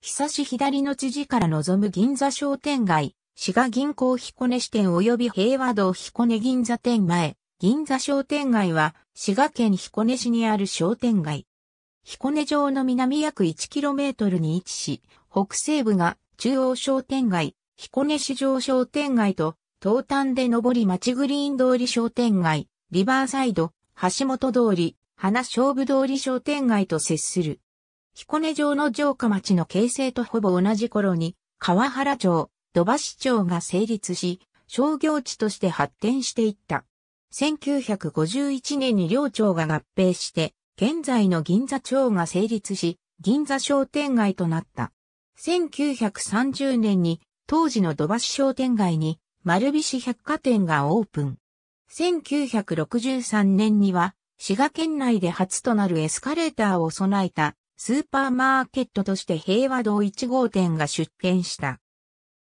久し左の知事から望む銀座商店街、滋賀銀行彦根支店及び平和道彦根銀座店前、銀座商店街は、滋賀県彦根市にある商店街。彦根城の南約 1km に位置し、北西部が中央商店街、彦根市場商店街と、東端で上り町グリーン通り商店街、リバーサイド、橋本通り、花勝負通り商店街と接する。彦根城の城下町の形成とほぼ同じ頃に、川原町、土橋町が成立し、商業地として発展していった。1951年に両町が合併して、現在の銀座町が成立し、銀座商店街となった。1930年に当時の土橋商店街に丸菱百貨店がオープン。1963年には滋賀県内で初となるエスカレーターを備えたスーパーマーケットとして平和堂1号店が出店した。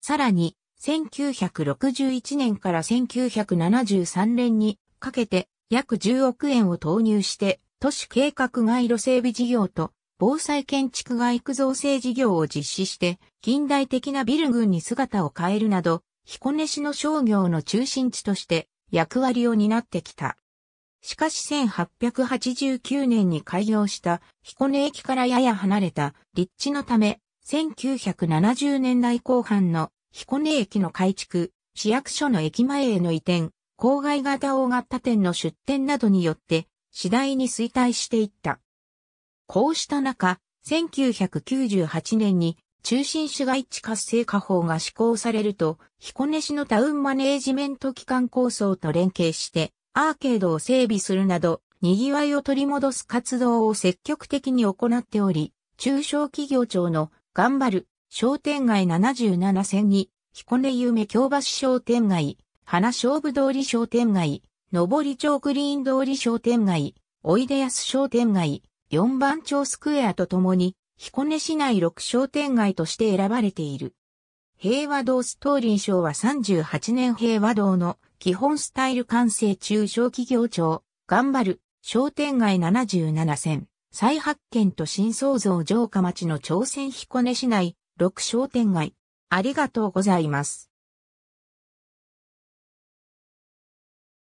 さらに、1961年から1973年にかけて約10億円を投入して都市計画外路整備事業と防災建築外区造成事業を実施して近代的なビル群に姿を変えるなど彦根市の商業の中心地として役割を担ってきた。しかし1889年に開業した彦根駅からやや離れた立地のため、1970年代後半の彦根駅の改築、市役所の駅前への移転、郊外型大型店の出店などによって次第に衰退していった。こうした中、1998年に中心市街地活性化法が施行されると、彦根市のタウンマネージメント機関構想と連携して、アーケードを整備するなど、賑わいを取り戻す活動を積極的に行っており、中小企業庁の頑張る商店街77選に、彦根夢京橋商店街、花勝負通り商店街、上り町グリーン通り商店街、おいでやす商店街、4番町スクエアとともに、彦根市内6商店街として選ばれている。平和堂ストーリー賞は38年平和堂の基本スタイル完成中小企業庁、頑張る、商店街77選、再発見と新創造城下町の朝鮮彦根市内、6商店街。ありがとうございます。